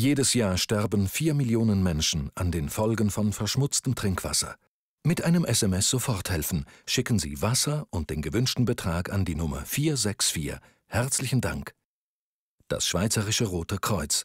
Jedes Jahr sterben vier Millionen Menschen an den Folgen von verschmutztem Trinkwasser. Mit einem SMS sofort helfen. Schicken Sie Wasser und den gewünschten Betrag an die Nummer 464. Herzlichen Dank. Das Schweizerische Rote Kreuz